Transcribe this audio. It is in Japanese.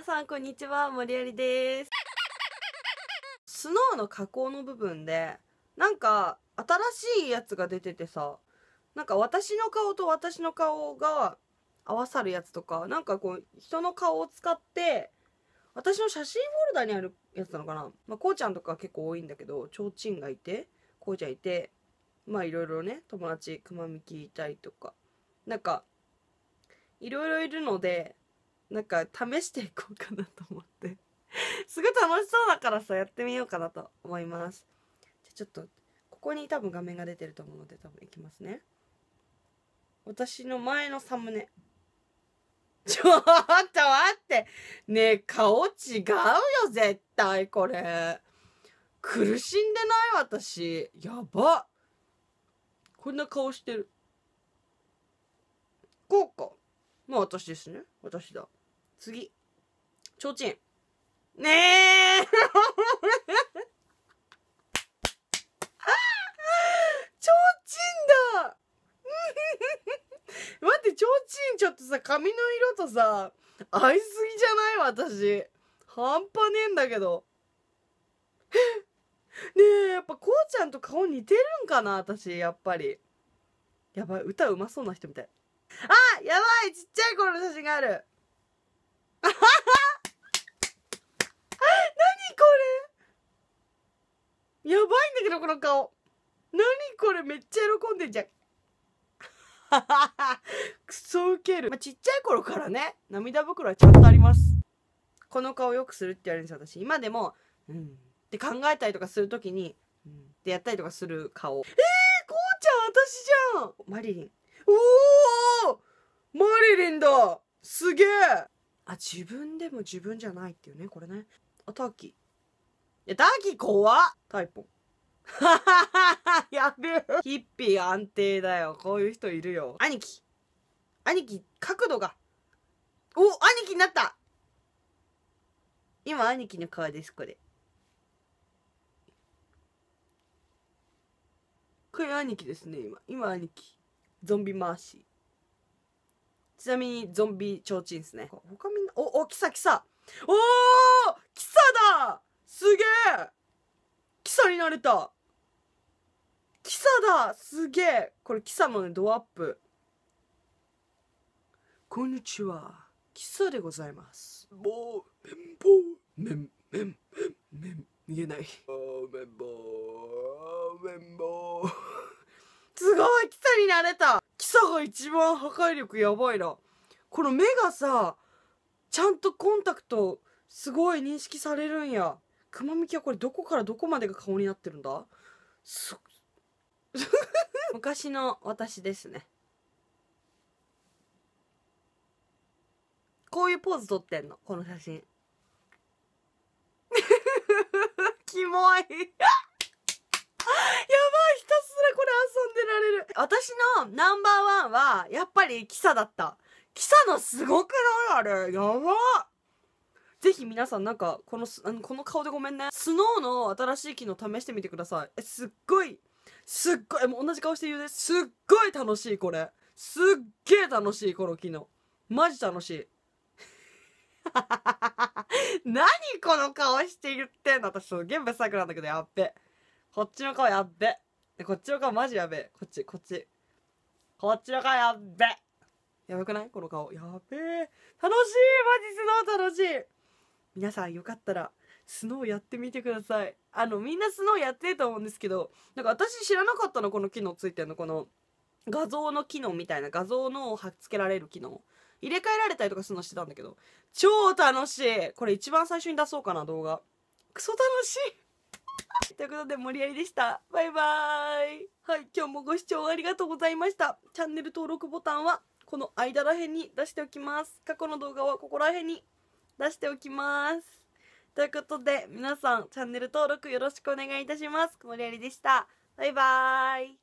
皆さんこんにちは森有ですスノーの加工の部分でなんか新しいやつが出ててさなんか私の顔と私の顔が合わさるやつとかなんかこう人の顔を使って私の写真フォルダにあるやつなのかな、まあ、こうちゃんとか結構多いんだけどちょうちんがいてこうちゃんいてまあいろいろね友達くまみきいたりとかなんかいろいろいるのでなんか試していこうかなと思って すごい楽しそうだからさやってみようかなと思いますじゃちょっとここに多分画面が出てると思うので多分いきますね私の前のサムネ ちょっと待ってねえ顔違うよ絶対これ苦しんでない私やばこんな顔してるこうかまあ私ですね私だ次。ちょうちん。ねえちょうちんだ待って、ちょうちんちょっとさ、髪の色とさ、合いすぎじゃない私。半端ねえんだけど。ねえ、やっぱこうちゃんと顔似てるんかな私、やっぱり。やばい、歌うまそうな人みたい。あやばいちっちゃい頃の写真がある 何これやばいんだけどこの顔何これめっちゃ喜んでんじゃんくそ ウケる、まあ、ちっちゃい頃からね涙袋はちゃんとありますこの顔よくするって言われるんです私今でもうんって考えたりとかするときにうんってやったりとかする顔えー、こうちゃん私じゃんマリリンおおマリリンだすげえあ自分でも自分じゃないっていうねこれねあターキーえターキー怖っタイポン やべえヒッピー安定だよこういう人いるよ兄貴兄貴角度がお兄貴になった今兄貴の顔ですこれこれ兄貴ですね今今兄貴ゾンビ回しちなみにゾンビ提灯ですね他見お、お、キサキサ。おーキサだすげえキサになれたキサだすげえこれキサのね、ドアップ。こんにちは。キサでございます。もう、めんぼう、めん、めん、めん、言えない。めんぼう、めんぼう。すごいキサになれたキサが一番破壊力やばいな。この目がさ、ちゃんとコンタクトすごい認識されるんや熊みきはこれどこからどこまでが顔になってるんだ 昔の私ですねこういうポーズ撮ってんのこの写真 キモい やばいひたすらこれ遊んでられる私のナンバーワンはやっぱりキサだったキサすごくないあれ。やばぜひ皆さんなんか、この、この顔でごめんね。スノーの新しい機能試してみてください。え、すっごい、すっごい、もう同じ顔して言うです。っごい楽しい、これ。すっげえ楽しい、この機能。マジ楽しい。何この顔して言ってんの私すげえサっクくなんだけど、やっべ。こっちの顔やっべ。こっちの顔マジやべこっち、こっち。こっちの顔やっべ。やばくないこの顔。やべえ。楽しいマジスノー楽しい皆さんよかったら、スノーやってみてください。あの、みんなスノーやってると思うんですけど、なんか私知らなかったの、この機能ついてんの。この画像の機能みたいな、画像のを貼っつけられる機能。入れ替えられたりとかするのしてたんだけど、超楽しいこれ一番最初に出そうかな、動画。クソ楽しいということで、盛り上げでした。バイバーイ。はい、今日もご視聴ありがとうございました。チャンネル登録ボタンはこの間らへんに出しておきます過去の動画はここらへんに出しておきますということで皆さんチャンネル登録よろしくお願いいたしますくもりありでしたバイバーイ